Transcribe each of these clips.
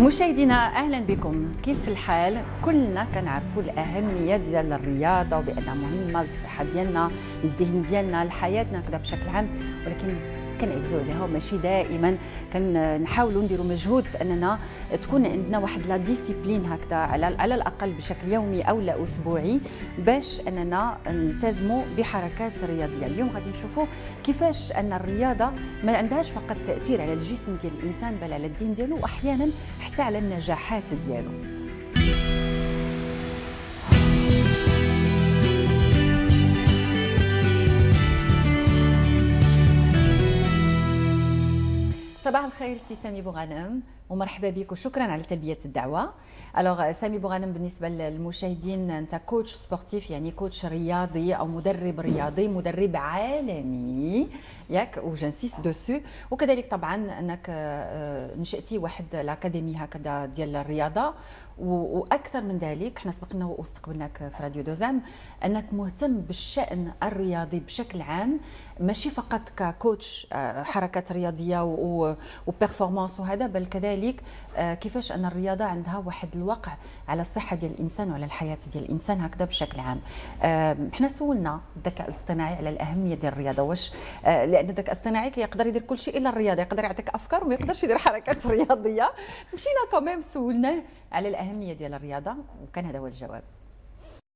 مشاهدينا اهلا بكم كيف الحال كلنا كنعرفوا الاهميه ديال الرياضه وبانها مهمه للصحه ديالنا للدهن ديالنا لحياتنا كذا بشكل عام ولكن كان اكزو اللي هو ماشي دائما كان نحاولوا نديروا مجهود في اننا تكون عندنا واحد لا ديسيبلين هكذا على على الاقل بشكل يومي او لا اسبوعي باش اننا نلتزموا بحركات رياضيه اليوم غادي نشوفوا كيفاش ان الرياضه ما عندهاش فقط تاثير على الجسم ديال الانسان بل على الدين ديالو واحيانا حتى على النجاحات ديالو صباح الخير سي سامي بوغانم ومرحبا بك وشكرا على تلبيه الدعوه الوغ سامي بوغانم بالنسبه للمشاهدين انت كوتش سبورتيف يعني كوتش رياضي او مدرب رياضي مدرب عالمي ياك وجنسيس دوسو وكذلك طبعا انك آه، آه، نشاتي واحد الاكاديمي هكذا ديال الرياضه واكثر من ذلك حنا سبقنا واستقبلناك في راديو دوزام انك مهتم بالشان الرياضي بشكل عام ماشي فقط ككوتش آه، حركات رياضيه وبيرفورمانس وهذا بل كذلك كذلك آه، كيفاش أن الرياضة عندها واحد الوقع على الصحة ديال الإنسان وعلى الحياة ديال الإنسان هكذا بشكل عام حنا سولنا الذكاء الاصطناعي على الأهمية ديال الرياضة واش آه، لأن الذكاء الاصطناعي يقدر يدير كل شيء إلا الرياضة يقدر يعطيك أفكار وما يقدرش يدير حركات رياضية مشينا كوميم سولناه على الأهمية ديال الرياضة وكان هذا هو الجواب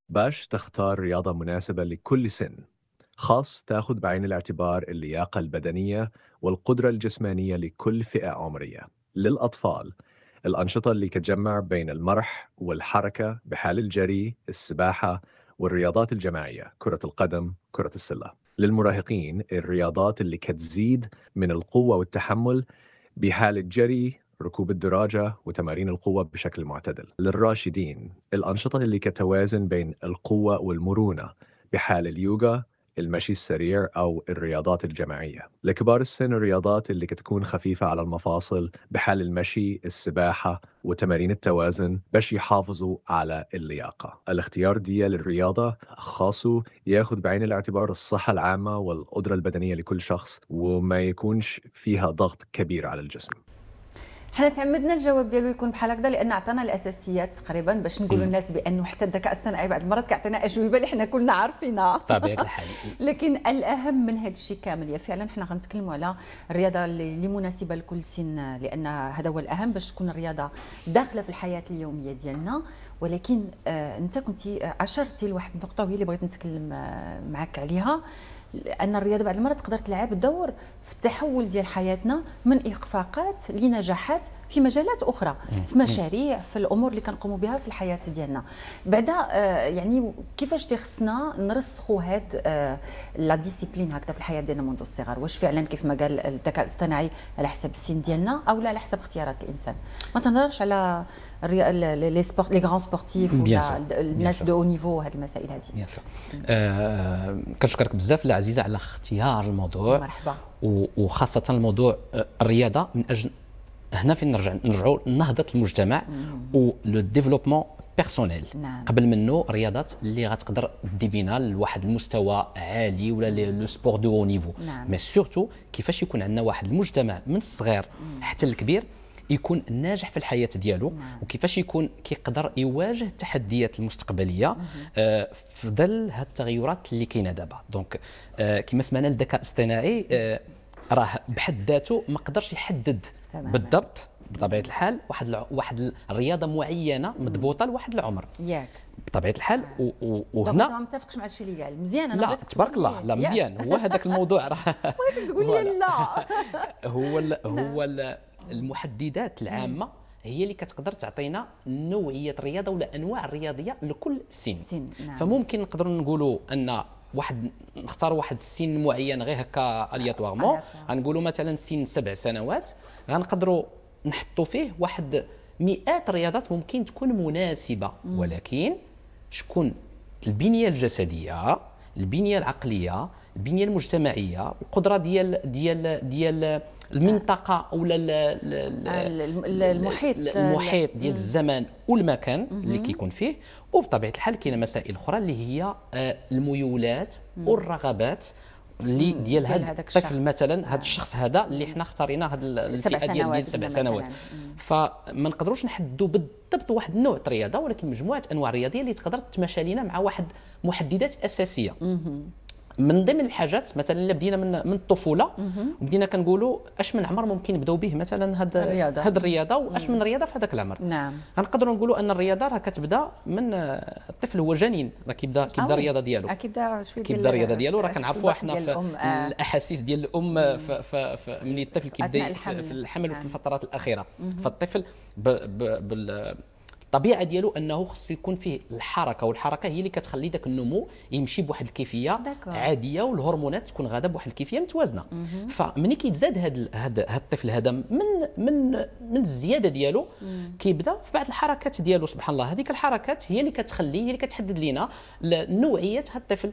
باش تختار رياضة مناسبة لكل سن خاص تاخذ بعين الاعتبار اللياقة البدنية والقدرة الجسمانية لكل فئة عمرية للأطفال الأنشطة اللي تجمع بين المرح والحركة بحال الجري، السباحة، والرياضات الجماعية كرة القدم، كرة السلة. للمراهقين الرياضات اللي كتزيد من القوة والتحمل بحال الجري، ركوب الدراجة وتمارين القوة بشكل معتدل. للراشدين الأنشطة اللي كتوازن بين القوة والمرونة بحال اليوغا المشي السريع أو الرياضات الجماعية لكبار السن الرياضات اللي تكون خفيفة على المفاصل بحال المشي السباحة وتمارين التوازن باش يحافظوا على اللياقة الاختيار دي للرياضة خاصه ياخد بعين الاعتبار الصحة العامة والقدرة البدنية لكل شخص وما يكونش فيها ضغط كبير على الجسم حنا تعمدنا الجواب ديالو يكون بحال هكذا لان عطانا الاساسيات تقريبا باش نقولوا للناس بانه حتى الذكاء الصناعي بعض المرات كيعطينا اجوبه اللي حنا كلنا عارفينها طبيعه الحال لكن الاهم من هذا الشيء كامل هي فعلا حنا غنتكلموا على الرياضه اللي مناسبه لكل سن لان هذا هو الاهم باش تكون الرياضه داخله في الحياه اليوميه ديالنا ولكن آه انت كنتي آه، اشرتي لواحد النقطه وهي اللي بغيت نتكلم آه، معك عليها لان الرياضه بعض المرات تقدر تلعب دور في التحول ديال حياتنا من اخفاقات لنجاحات في مجالات اخرى في مشاريع في الامور اللي كنقوموا بها في الحياه ديالنا بعدا آه، يعني كيفاش تيخصنا نرسخوا هاد آه، لا ديسيبلين هكذا في الحياه ديالنا منذ الصغر واش فعلا كيف ما قال الذكاء الاصطناعي على حسب السن ديالنا او لا على حسب اختيارات الانسان ما تنهضرش على لي سبورت لي غران سبورتيف ولا الناس دو نيفو هاد المسائل هذه بيان سور كنشكرك بزاف عزيزه على اختيار الموضوع مرحبا وخاصه الموضوع آه، الرياضه من اجل هنا فين نرجع نرجعوا لنهضه المجتمع ولو ديفلوبمون بيرسونيل نعم. قبل منه رياضات اللي غتقدر دي بينا لواحد المستوى عالي ولا لو سبور دو نيفو نعم. مي سورتو كيفاش يكون عندنا واحد المجتمع من الصغير حتى الكبير يكون ناجح في الحياه ديالو نعم. وكيفاش يكون كيقدر يواجه التحديات المستقبليه آه في ظل هاد التغيرات اللي كاينه دابا دونك آه كما سمعنا الذكاء الاصطناعي آه راه بحد ذاته ما قدرش يحدد تمام. بالضبط بطبيعه الحال واحد الع... واحد الرياضه معينه مضبوطه لواحد العمر ياك بطبيعه الحال نعم. و... و... وهنا ما متفقش مع الشيء اللي قال مزيان انا لا تبارك الله لا مزيان هو هذاك الموضوع راه بغيتك تقول لي لا هو ال... نعم. هو ال... المحددات العامه هي اللي كتقدر تعطينا نوعيه الرياضه ولا انواع الرياضيه لكل سن, سن. نعم. فممكن نقدروا نقولوا ان واحد نختار واحد السن معين غير هكا الياتوارمون غنقولوا مثلا سن سبع سنوات غنقدروا نحطوا فيه واحد مئات الرياضات ممكن تكون مناسبه مم. ولكن شكون البنيه الجسديه البنيه العقليه البنيه المجتمعيه القدره ديال ديال ديال المنطقه او المحيط المحيط ديال الزمان والمكان اللي كيكون فيه وبطبيعه الحال كاينه مسائل اخرى اللي هي آه، الميولات والرغبات اللي ديال هذا الطفل مثلا هذا آه. الشخص هذا اللي حنا اختارينا هذا الفئه ديال ديال سبع سنوات فما نقدروش نحددوا بالضبط واحد النوع الرياضه ولكن مجموعه انواع رياضيه اللي تقدر تتماشى لنا مع واحد محددات اساسيه من ضمن الحاجات مثلا اللي بدينا من من الطفوله بدينا كنقولوا اش من عمر ممكن نبداو به مثلا هاد الرياضه هاد الرياضه واش من رياضه في هذاك العمر نعم غنقدروا نقولوا ان الرياضه راه كتبدا من آه، الطفل هو جنين راه كيبدا آه كيبدا الرياضه ديالو كيبدا شويه كيبدا الرياضه ديالو راه آه، كنعرفوها حنا في الاحاسيس ديال الام ملي الطفل كيبدا في الحمل وفي نعم. الفترات الاخيره فالطفل الطبيعه ديالو انه خصو يكون فيه الحركه والحركه هي اللي كتخلي داك النمو يمشي بواحد الكيفيه عاديه والهرمونات تكون غاده بواحد الكيفيه متوازنه فملي كيتزاد هذا هذا الطفل هذا من من من الزياده ديالو كيبدا في بعض الحركات ديالو سبحان الله هذيك الحركات هي اللي كتخلي هي اللي كتحدد لنا نوعيه هذا الطفل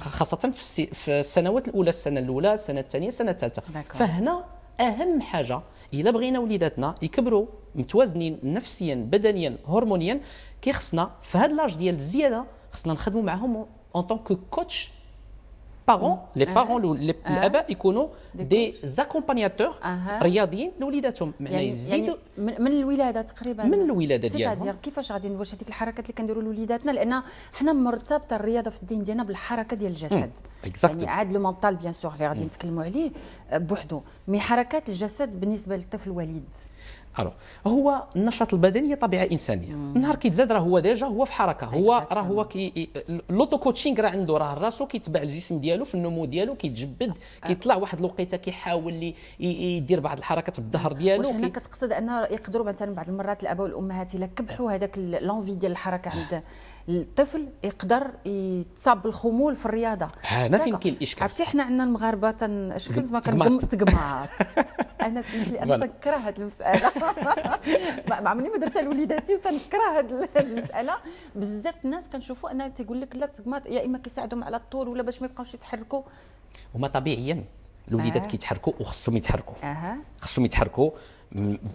خاصه في السنوات الاولى السنه الاولى السنه الثانيه السنه الثالثه فهنا اهم حاجه الا بغينا وليداتنا يكبروا متوازنين نفسيا بدنيا هرمونيا كي خصنا في هذا لاج ديال الزياده خصنا نخدموا معاهم اون طونك كوتش بارون لي بارون الاباء يكونوا دي زاكومبانياتور رياضيين لوليداتهم معناها يزيدوا من الولاده تقريبا من الولاده ديالهم سيتادير كيفاش غادي ندوش هذيك الحركات اللي كنديروا لوليداتنا لان حنا مرتبطه الرياضه في الدين ديالنا بالحركه ديال الجسد يعني عاد لو مونطال بيان سور اللي غادي نتكلموا عليه بوحدو مي حركات الجسد بالنسبه للطفل الوليد الو هو النشاط البدني هي طبيعه انسانيه نهار كيتزاد راه هو ديجا هو في حركه هو راه هو كي لوتو كوتشينغ راه عنده راه راسو كيتبع الجسم ديالو في النمو ديالو كيتجبد أه. كيطلع واحد الوقيته كيحاول يدير بعض الحركات بالظهر ديالو واش هنا كتقصد ان يقدروا مثلا بعض المرات الاباء والامهات الا كبحوا هذاك لونفي ديال الحركه عند الطفل يقدر يتصاب بالخمول في الرياضه هنا فين كاين الاشكال عرفتي حنا عندنا المغاربه تن... شكون زعما كنقم انا سمح لي انا تنكره هذه المساله ما عمرني ما درتها لوليداتي وتنكره هذه المساله بزاف الناس كنشوفوا انها تيقول لك لا يا اما كيساعدهم على الطول ولا باش ما يبقاوش يتحركوا هما طبيعيا الوليدات آه. كيتحركوا وخصهم يتحركوا خصهم يتحركوا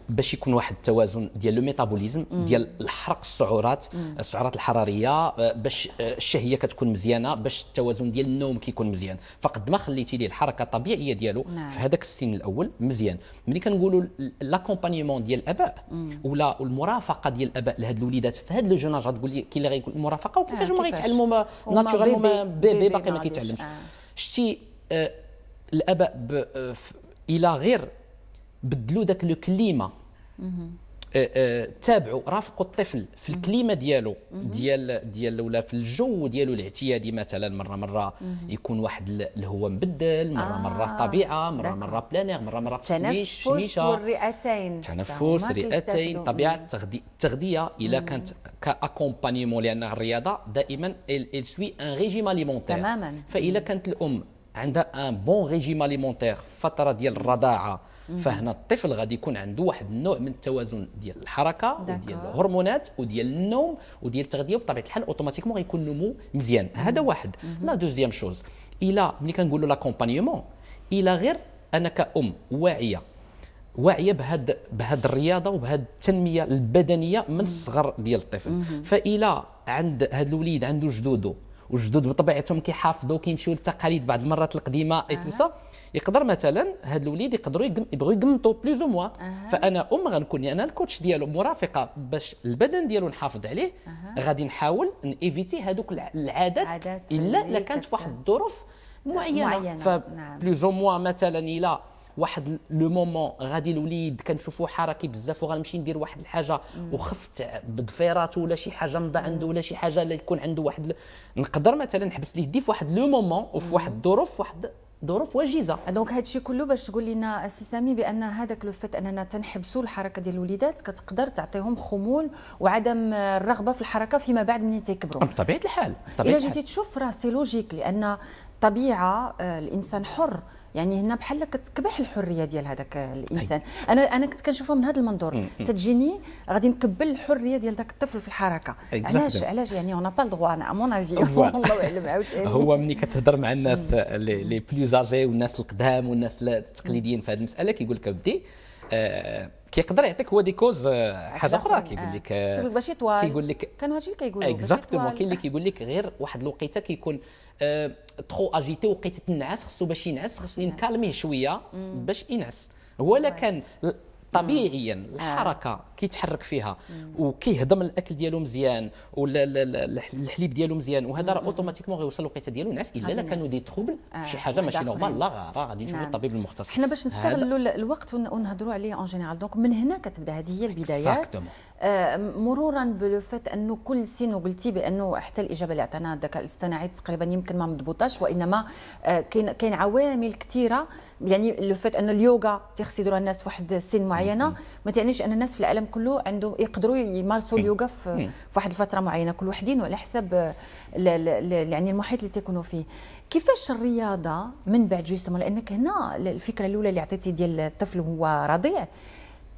باش يكون واحد التوازن ديال لو ميتابوليزم ديال الحرق السعرات السعرات الحراريه آه، باش آه، الشهيه كتكون مزيانه باش التوازن ديال النوم كيكون مزيان فقد ما خليتي ليه الحركه الطبيعيه ديالو نعم. في هذاك السن الاول مزيان ملي كنقولوا لاكومبانيمون ديال الاباء ولا المرافقه ديال الاباء لهاد الوليدات في هاد لو جون اج غتقول لي كي اللي غيكون المرافقه وكيفاش آه، هما غيتعلموا ناتورالمون بيبي باقي ما كيتعلمش شتي الاباء الى غير بدلوا ذاك لو كليما أه، أه، تابعوا رافقوا الطفل في الكليمه ديالو ديال ديال ولا في الجو ديالو الاعتيادي مثلا مره مره يكون واحد الهواء مبدل مره آه مره الطبيعه مره مره بلانير مره مره في السميش الشميشه والرئتين تنفس والرئتين طبيعه التغذيه الا كانت كاكومبانيمون لان الرياضه دائما ال سوي ان ريجيم اليمونتير تماما فاذا كانت الام عندها ان بون ريجيم اليمونتير فتره ديال الرضاعه فهنا الطفل غادي يكون عنده واحد النوع من التوازن ديال الحركه وديال الهرمونات وديال النوم وديال التغذيه وبطبيعه الحال اوتوماتيكمون غيكون نمو مزيان هذا واحد لا دوزيام شوز الى ملي كنقولوا لاكومبانيمون الى غير انا كأم واعيه واعيه بهاد بهاد الرياضه وبهاد التنميه البدنيه من الصغر ديال الطفل فإلى عند هاد الوليد عنده جدوده والجدود بطبيعتهم كيحافظوا كيمشيو للتقاليد بعض المرات القديمه اي آه. يقدر مثلا هاد الوليد يقدروا يبغوا يقمطوا بلوز موا أه. فانا ام غنكون يعني انا الكوتش ديالو مرافقه باش البدن ديالو نحافظ عليه أه. غادي نحاول نيفيتي هذوك العادات الا الا كانت واحد الظروف معينه, معينة. فبلوز موا نعم. مثلا الى واحد لو مومون غادي الوليد كنشوفو حركي بزاف وغنمشي ندير واحد الحاجه وخفت بضفيرات ولا شي حاجه مضى عنده ولا شي حاجه اللي يكون عنده واحد ل... نقدر مثلا نحبس ليه يدي في واحد لو مومون وفي واحد الظروف واحد ظروف وجيزه دونك هادشي كله باش تقول لنا السي سامي بان هذاك لو فات اننا تنحبسوا الحركه ديال الوليدات كتقدر تعطيهم خمول وعدم الرغبه في الحركه فيما بعد منين تيكبروا بطبيعه الحال الا جيتي تشوف راه سي لوجيك لان طبيعه آه، الانسان حر يعني هنا بحال كتكبح الحريه ديال هذاك الانسان أي. انا انا كنت كنشوفها من هذا المنظور تتجيني غادي نكبل الحريه ديال ذاك الطفل في الحركه علاش علاش يعني اون با الدغوا انا امون افي والله اعلم عاوتاني هو ملي كتهضر مع الناس لي بلوز اجي والناس القدام والناس التقليديين في هذه المساله كيقول لك بدي آه كيقدر يعطيك هو دي كوز آه، حاجه اخرى كيقول لك آه. كيقول لك باش يطوال كيقول لك كان هادشي كيقول لك اكزاكتومون كاين اللي كيقول لك غير واحد الوقيته كيكون آه، تخو اجيتي وبقيت تنعس خصو باش ينعس خصني نكالميه شويه باش ينعس هو لا كان طبيعيا الحركه آه. كيتحرك فيها وكيهضم الاكل ديالو مزيان والحليب ديالو مزيان وهذا راه اوتوماتيكمون غيوصل الوقيته ديالو نعس الا لا كانوا دي تروبل آه، شي حاجه ماشي نورمال لا راه غادي نشوفوا نعم. الطبيب المختص حنا باش نستغلوا الوقت ونهضروا عليه اون جينيرال دونك من هنا كتبدا هذه هي البدايات آه، مرورا مرورا فات انه كل سن وقلتي بانه حتى الاجابه اللي عطانا الذكاء الاصطناعي تقريبا يمكن ما مضبوطاش وانما كاين كاين عوامل كثيره يعني لو فات انه اليوغا تيخصي يديروها الناس في واحد السن معين معينه ما تعنيش ان الناس في العالم كله عنده يقدروا يمارسوا اليوغا في واحد الفتره معينه كل وحدين وعلى حسب يعني المحيط اللي تيكونوا فيه كيفاش الرياضه من بعد جوستوم لانك هنا الفكره الاولى اللي عطيتي ديال الطفل هو رضيع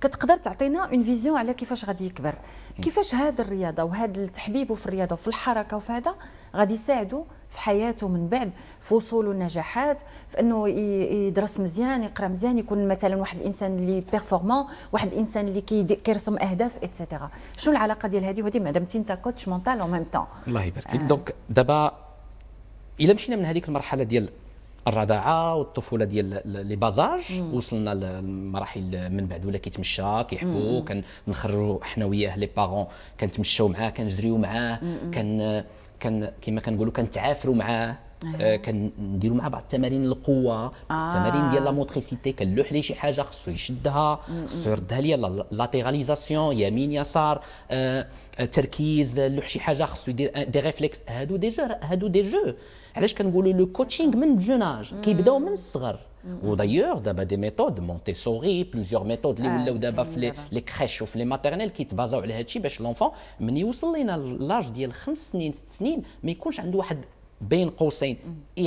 كتقدر تعطينا اون فيزيون على كيفاش غادي يكبر كيفاش هذه الرياضه وهذا التحبيب في الرياضه وفي الحركه وفي هذا غادي يساعدوا في حياته من بعد في وصوله النجاحات في انه يدرس مزيان يقرا مزيان يكون مثلا واحد الانسان اللي بيرفورمون واحد الانسان اللي كيرسم اهداف اتسيتيرا شنو العلاقه ديال هذه وهذه مادام انت كوتش مونتال او ميم طون الله يبارك فيك آه. دونك دابا الا مشينا من هذيك المرحله ديال الرضاعه والطفوله ديال لي بازاج وصلنا لمراحل من بعد ولا كيتمشى كيحكو كنخرجوا حنا وياه لي بارون كنتمشاو معاه كنجريو معاه كان كان كما كنقولوا كنتعافروا معاه آه أيوة. كنديروا مع بعض تمارين القوه آه. التمارين ديال لا موتريسيتي كنلوح ليه شي حاجه خصو يشدها خصو يردها ليا لاتيراليزاسيون يمين يسار آه،, آه تركيز لوح شي حاجه خصو يدير دي آه، ريفليكس هادو دي جو هادو دي جو علاش كنقولوا لو كوتشينغ من جوناج كيبداو من الصغر ودايور دابا دي ميثود مونتيسوري بلوزيور ميثود اللي ولاو دابا في لي كريش وفي لي ماتيرنيل كيتبازاو على هادشي باش لونفون من يوصل لينا لاج ديال خمس سنين ست سنين ما يكونش عنده واحد بين قوسين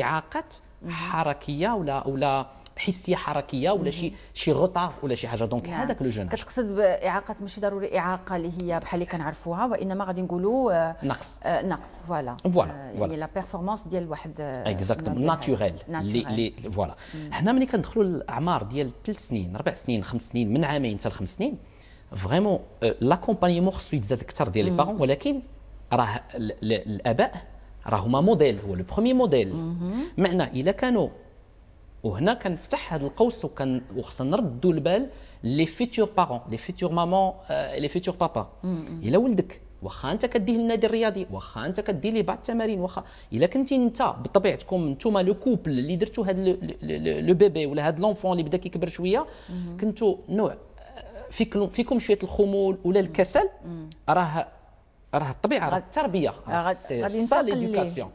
اعاقه حركيه ولا ولا حسيه حركيه ولا شي شي غطاء ولا شي حاجه دونك هذاك نعم. لو جون كتقصد باعاقه ماشي ضروري اعاقه اللي هي بحال اللي كنعرفوها وانما غادي نقولوا آه، نقص آه، نقص فوالا آه، فوالا يعني لا بيرفورمانس ديال واحد اكزاكتومون ناتوريل اللي فوالا حنا ملي كندخلوا للاعمار ديال ثلاث سنين اربع سنين خمس سنين من عامين حتى لخمس سنين فريمون لاكومبانيمون خصو يتزاد اكثر ديال لي بارون ولكن راه الاباء راه هما موديل هو لو بروميي موديل معنى الا كانوا وهنا كنفتح هذا القوس وكان وخصنا نردوا البال لي فيتور بارون لي فيتور مامون آه، لي فيتور بابا الا ولدك واخا انت كديه للنادي الرياضي واخا انت كديه ليه بعض التمارين واخا الا كنتي انت بطبيعتكم نتوما لو كوبل اللي درتوا هذا لو بيبي ولا هذا لونفون اللي بدا كيكبر شويه كنتو نوع آه، فيكم فيكم شويه الخمول ولا الكسل راه راه الطبيعه راه التربيه راه سا ليديوكاسيون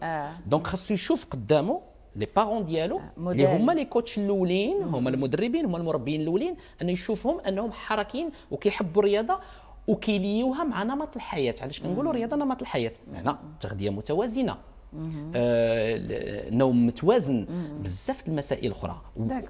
دونك خاصو يشوف قدامه لي بارون ديالو اللي هما لي كوتش الاولين هما المدربين هما المربيين الاولين انه يشوفهم انهم حركين وكيحبوا الرياضه وكيليوها مع نمط الحياه علاش كنقولوا mm-hmm. الرياضه نمط الحياه معنى mm-hmm. تغذيه متوازنه آه، نوم متوازن بزاف المسائل الاخرى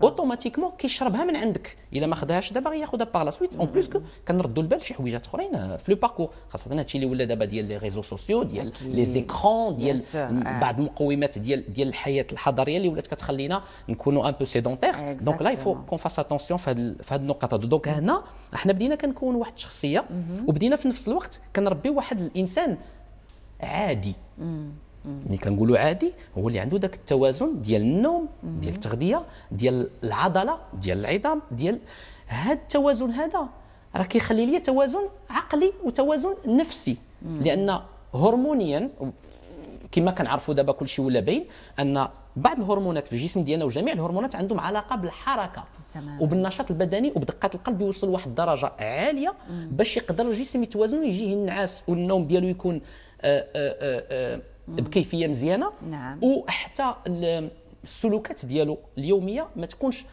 اوتوماتيكمون كيشربها من عندك الا ما خداهاش دابا ياخذها باغ لا سويت اون بليس كنردوا البال شي حويجات اخرين آه، في لو باركور خاصه هادشي اللي ولا دابا ديال لي ريزو سوسيو ديال لي زيكرون ديال آه. بعض المقومات ديال ديال الحياه الحضاريه اللي ولات كتخلينا نكونوا ان بو سيدونتير دونك لا يفو كون فاس اتونسيون في هاد النقط هادو دونك هنا احنا بدينا كنكون واحد الشخصيه وبدينا في نفس الوقت كنربي واحد الانسان عادي ملي كنقولوا عادي هو اللي عنده ذاك التوازن ديال النوم ديال التغذيه ديال العضله ديال العظام ديال هذا التوازن هذا راه كيخلي لي توازن عقلي وتوازن نفسي لان هرمونيا كما كنعرفوا دابا كل شيء ولا باين ان بعض الهرمونات في الجسم ديالنا وجميع الهرمونات عندهم علاقه بالحركه تمام. وبالنشاط البدني وبدقه القلب يوصل لواحد الدرجه عاليه مم. باش يقدر الجسم يتوازن ويجيه النعاس والنوم ديالو يكون آآ آه، آآ آه، آآ آه، بكيفيه مزيانه نعم. وحتى السلوكات ديالو اليوميه ما تكونش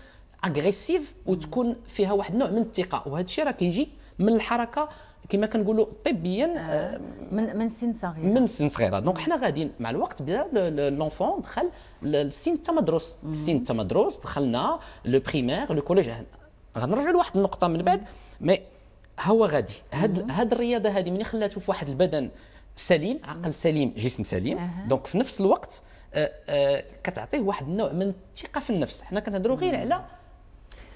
اغريسيف وتكون فيها واحد النوع من الثقه وهذا الشيء راه كيجي من الحركه كما كنقولوا طبيا آه من من سن صغيره من سن صغيره دونك حنا غاديين مع الوقت بدا لونفون دخل السن التمدرس السن التمدرس دخلنا لو بريمير لو كوليج غنرجع لواحد النقطه من بعد مي هو غادي هاد هاد الرياضه هذه ملي خلاته في واحد البدن سليم عقل سليم جسم سليم أه. دونك في نفس الوقت آه، آه، كتعطيه واحد النوع من الثقه في النفس حنا كنهضروا غير على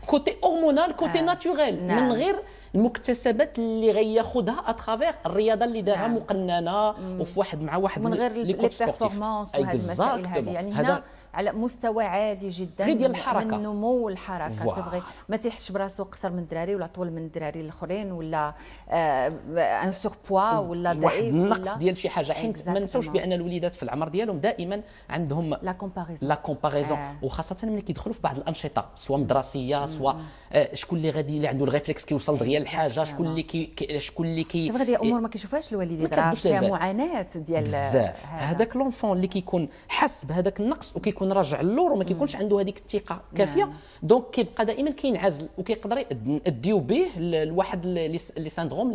كوتي هرمونال كوتي آه. ناتوريل نعم. من غير المكتسبات اللي غياخذها اترافيغ الرياضه اللي دارها نعم. مقننه وفي واحد مع واحد من غير لي كوت سبورتيف المسائل هذه يعني هنا على مستوى عادي جدا ديال الحركه من نمو الحركه سي فغي ما تيحش براسو قصر من الدراري ولا طول من الدراري الاخرين ولا ان آه، بوا ولا ضعيف ولا نقص ديال شي حاجه حين ما نساوش بان الوليدات في العمر ديالهم دائما عندهم لا كومباريزون لا كومباريزون وخاصه ملي كيدخلوا في بعض الانشطه سواء مدرسيه mm-hmm. سواء آه، شكون اللي غادي اللي عنده الريفلكس كيوصل دغيا الحاجه شكون اللي كي شكون اللي كي سي هذه امور ما كيشوفهاش الوالدين راه فيها معاناه ديال بزاف هذاك لونفون اللي كيكون حاس بهذاك النقص وكيكون كيكون راجع للور وما كيكونش عنده هذيك الثقه نعم. كافيه نعم. دونك كيبقى دائما كينعزل وكيقدر يديو به لواحد لي ساندروم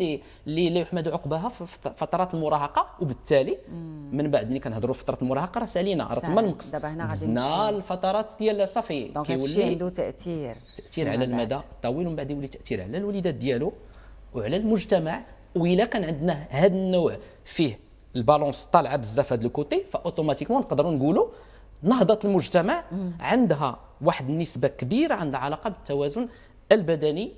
اللي لا يحمد عقباها في فترات المراهقه وبالتالي مم. من بعد ملي كنهضروا في فتره المراهقه راه سالينا راه تما نقص دابا هنا غادي الفترات ديال صافي كيولي عنده تاثير تاثير على المدى الطويل ومن بعد يولي تاثير على الوليدات ديالو وعلى المجتمع وإلا كان عندنا هذا النوع فيه البالونس طالعه بزاف هذا الكوتي فاوتوماتيكمون نقدروا نقولوا نهضه المجتمع عندها واحد النسبه كبيره عندها علاقه بالتوازن البدني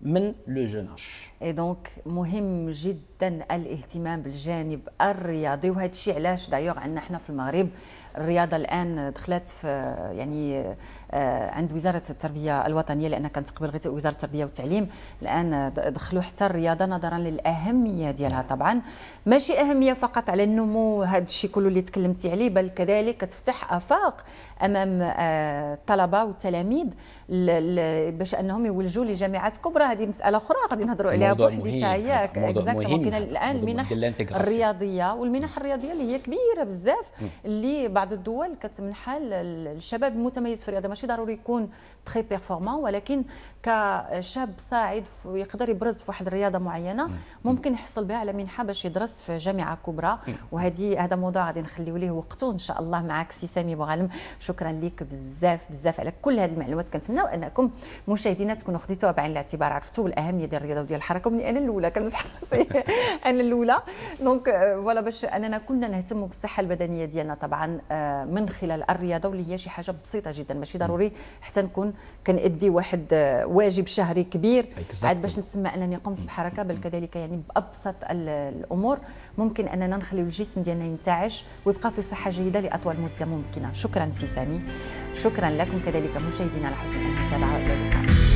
من لو جوناج دونك مهم جدا الاهتمام بالجانب الرياضي وهذا الشيء علاش دايوغ عندنا احنا في المغرب الرياضه الان دخلت في يعني آه، عند وزاره التربيه الوطنيه لان كانت قبل غير وزاره التربيه والتعليم الان دخلوا حتى الرياضه نظرا للاهميه ديالها طبعا ماشي اهميه فقط على النمو هذا الشيء كله اللي تكلمتي عليه بل كذلك تفتح افاق امام آه، الطلبه والتلاميذ باش انهم يولجوا لجامعات كبرى هذه مساله اخرى غادي نهضروا عليها موضوع مهم ياك اكزاكتومون ممكن الان المنح الرياضيه والمنح الرياضيه اللي هي كبيره بزاف اللي بعض الدول كتمنحها الشباب المتميز في الرياضه ماشي ضروري يكون تري بيرفورمان ولكن كشاب صاعد يقدر يبرز في واحد الرياضه معينه ممكن يحصل بها على منحه باش يدرس في جامعه كبرى وهذه هذا موضوع غادي نخليو ليه وقته ان شاء الله معك سي سامي بوغالم شكرا لك بزاف بزاف على كل هذه المعلومات كنتمنى انكم مشاهدينا تكونوا خديتوها بعين الاعتبار عرفتوا الاهميه ديال الرياضه وديال الحركه حركمني انا الاولى كنصحى راسي انا الاولى دونك فوالا آه، باش اننا كلنا نهتم بالصحه البدنيه ديالنا طبعا آه، من خلال الرياضه واللي هي شي حاجه بسيطه جدا ماشي ضروري حتى نكون كنادي واحد آه، واجب شهري كبير عاد باش نتسمى انني قمت بحركه بل كذلك يعني بابسط الامور ممكن اننا نخليو الجسم ديالنا ينتعش ويبقى في صحه جيده لاطول مده ممكنه شكرا سي سامي شكرا لكم كذلك مشاهدينا على حسن المتابعه والى اللقاء